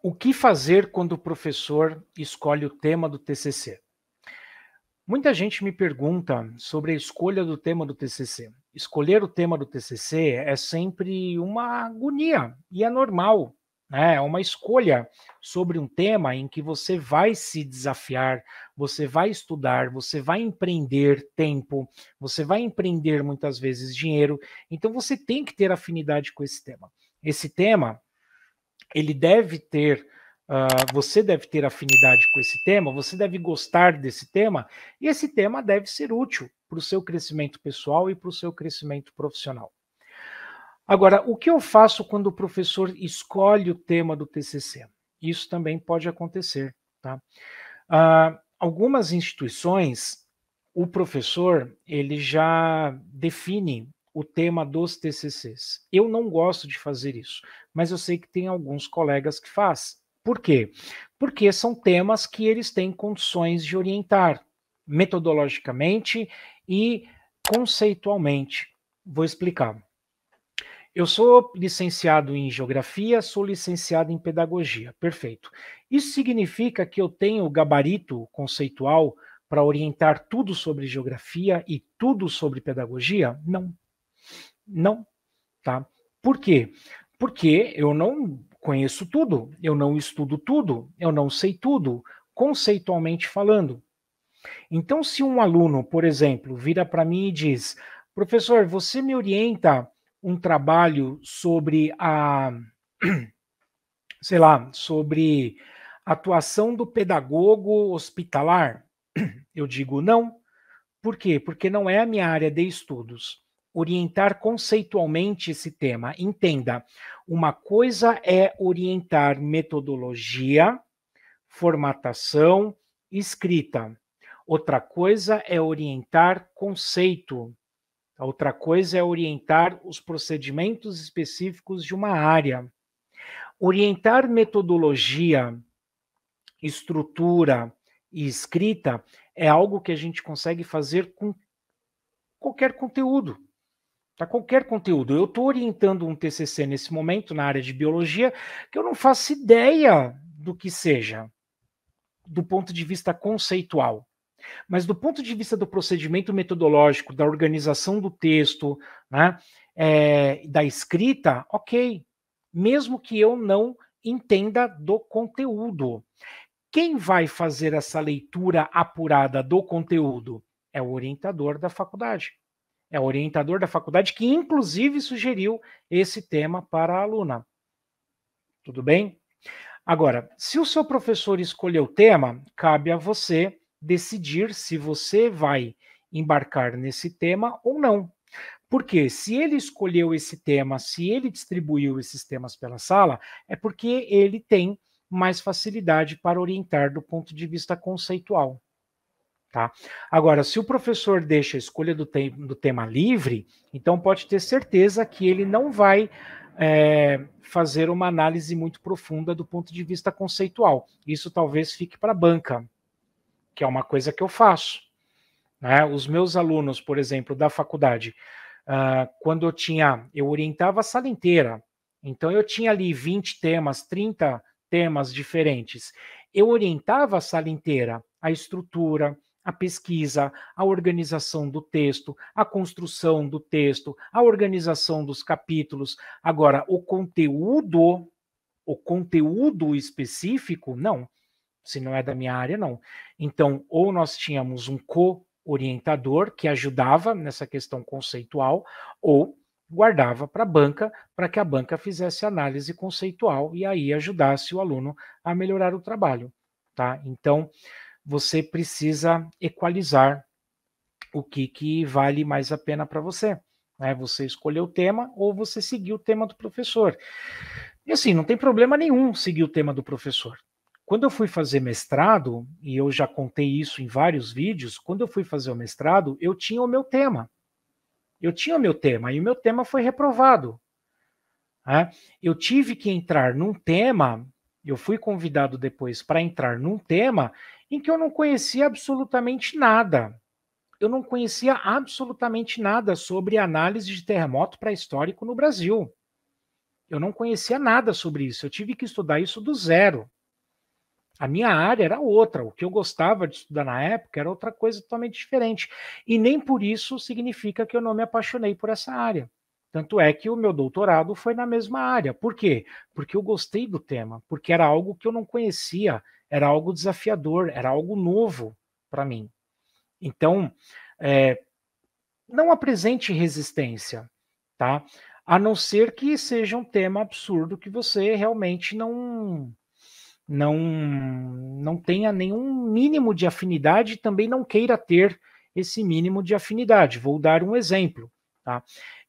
O que fazer quando o professor escolhe o tema do TCC? Muita gente me pergunta sobre a escolha do tema do TCC. Escolher o tema do TCC é sempre uma agonia e é normal, né? É uma escolha sobre um tema em que você vai se desafiar, você vai estudar, você vai empreender tempo, você vai empreender muitas vezes dinheiro. Então você tem que ter afinidade com esse tema. Esse tema ele deve ter, uh, você deve ter afinidade com esse tema, você deve gostar desse tema, e esse tema deve ser útil para o seu crescimento pessoal e para o seu crescimento profissional. Agora, o que eu faço quando o professor escolhe o tema do TCC? Isso também pode acontecer, tá? Uh, algumas instituições, o professor ele já define o tema dos TCCs. Eu não gosto de fazer isso, mas eu sei que tem alguns colegas que faz. Por quê? Porque são temas que eles têm condições de orientar metodologicamente e conceitualmente. Vou explicar. Eu sou licenciado em geografia, sou licenciado em pedagogia. Perfeito. Isso significa que eu tenho gabarito conceitual para orientar tudo sobre geografia e tudo sobre pedagogia? Não. Não, tá? Por quê? Porque eu não conheço tudo, eu não estudo tudo, eu não sei tudo, conceitualmente falando. Então, se um aluno, por exemplo, vira para mim e diz: professor, você me orienta um trabalho sobre a, sei lá, sobre atuação do pedagogo hospitalar? Eu digo não. Por quê? Porque não é a minha área de estudos orientar conceitualmente esse tema. Entenda, uma coisa é orientar metodologia, formatação, escrita. Outra coisa é orientar conceito. outra coisa é orientar os procedimentos específicos de uma área. Orientar metodologia, estrutura e escrita é algo que a gente consegue fazer com qualquer conteúdo. Tá? Qualquer conteúdo. Eu estou orientando um TCC nesse momento na área de biologia que eu não faço ideia do que seja, do ponto de vista conceitual. Mas do ponto de vista do procedimento metodológico, da organização do texto, né, é, da escrita, ok. Mesmo que eu não entenda do conteúdo. Quem vai fazer essa leitura apurada do conteúdo? É o orientador da faculdade é orientador da faculdade, que inclusive sugeriu esse tema para a aluna. Tudo bem? Agora, se o seu professor escolheu o tema, cabe a você decidir se você vai embarcar nesse tema ou não. Porque se ele escolheu esse tema, se ele distribuiu esses temas pela sala, é porque ele tem mais facilidade para orientar do ponto de vista conceitual. Tá? Agora, se o professor deixa a escolha do, te do tema livre, então pode ter certeza que ele não vai é, fazer uma análise muito profunda do ponto de vista conceitual. Isso talvez fique para a banca, que é uma coisa que eu faço. Né? Os meus alunos, por exemplo, da faculdade, uh, quando eu tinha, eu orientava a sala inteira, então eu tinha ali 20 temas, 30 temas diferentes. Eu orientava a sala inteira, a estrutura, a pesquisa, a organização do texto, a construção do texto, a organização dos capítulos. Agora, o conteúdo, o conteúdo específico, não. Se não é da minha área, não. Então, ou nós tínhamos um co-orientador que ajudava nessa questão conceitual, ou guardava para a banca, para que a banca fizesse análise conceitual e aí ajudasse o aluno a melhorar o trabalho, tá? Então, você precisa equalizar o que, que vale mais a pena para você. Né? Você escolheu o tema ou você seguiu o tema do professor. E assim, não tem problema nenhum seguir o tema do professor. Quando eu fui fazer mestrado, e eu já contei isso em vários vídeos, quando eu fui fazer o mestrado, eu tinha o meu tema. Eu tinha o meu tema, e o meu tema foi reprovado. Né? Eu tive que entrar num tema, eu fui convidado depois para entrar num tema em que eu não conhecia absolutamente nada. Eu não conhecia absolutamente nada sobre análise de terremoto pré-histórico no Brasil. Eu não conhecia nada sobre isso. Eu tive que estudar isso do zero. A minha área era outra, o que eu gostava de estudar na época era outra coisa totalmente diferente. E nem por isso significa que eu não me apaixonei por essa área. Tanto é que o meu doutorado foi na mesma área. Por quê? Porque eu gostei do tema, porque era algo que eu não conhecia, era algo desafiador, era algo novo para mim. Então, é, não apresente resistência, tá? A não ser que seja um tema absurdo que você realmente não não não tenha nenhum mínimo de afinidade e também não queira ter esse mínimo de afinidade. Vou dar um exemplo, tá?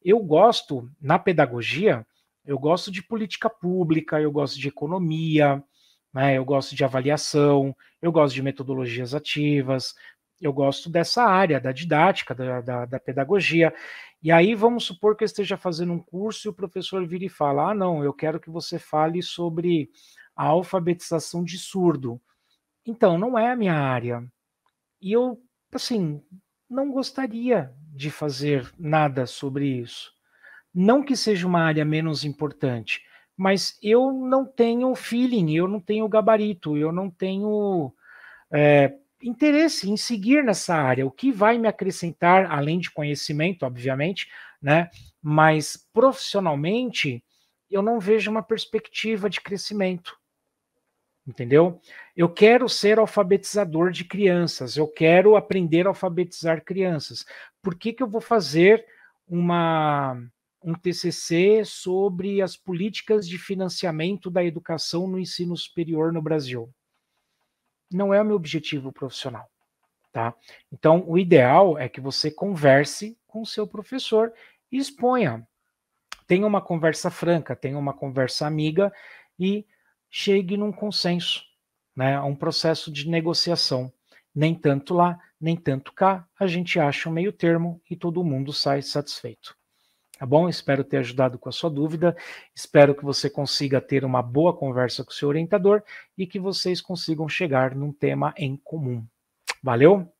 Eu gosto na pedagogia, eu gosto de política pública, eu gosto de economia, né? Eu gosto de avaliação, eu gosto de metodologias ativas, eu gosto dessa área, da didática, da, da, da, pedagogia. E aí vamos supor que eu esteja fazendo um curso e o professor vira e fala: ah, não, eu quero que você fale sobre a alfabetização de surdo. Então, não é a minha área. E eu, assim, não gostaria de fazer nada sobre isso. Não que seja uma área menos importante, mas eu não tenho feeling, eu não tenho gabarito, eu não tenho é, interesse em seguir nessa área. O que vai me acrescentar, além de conhecimento, obviamente, né? Mas profissionalmente, eu não vejo uma perspectiva de crescimento. Entendeu? Eu quero ser alfabetizador de crianças, eu quero aprender a alfabetizar crianças. Por que, que eu vou fazer uma um TCC sobre as políticas de financiamento da educação no ensino superior no Brasil. Não é o meu objetivo profissional, tá? Então, o ideal é que você converse com o seu professor e exponha. Tenha uma conversa franca, tenha uma conversa amiga e chegue num consenso, né? A um processo de negociação. Nem tanto lá, nem tanto cá, a gente acha um meio termo e todo mundo sai satisfeito. Tá bom? Espero ter ajudado com a sua dúvida. Espero que você consiga ter uma boa conversa com o seu orientador e que vocês consigam chegar num tema em comum. Valeu?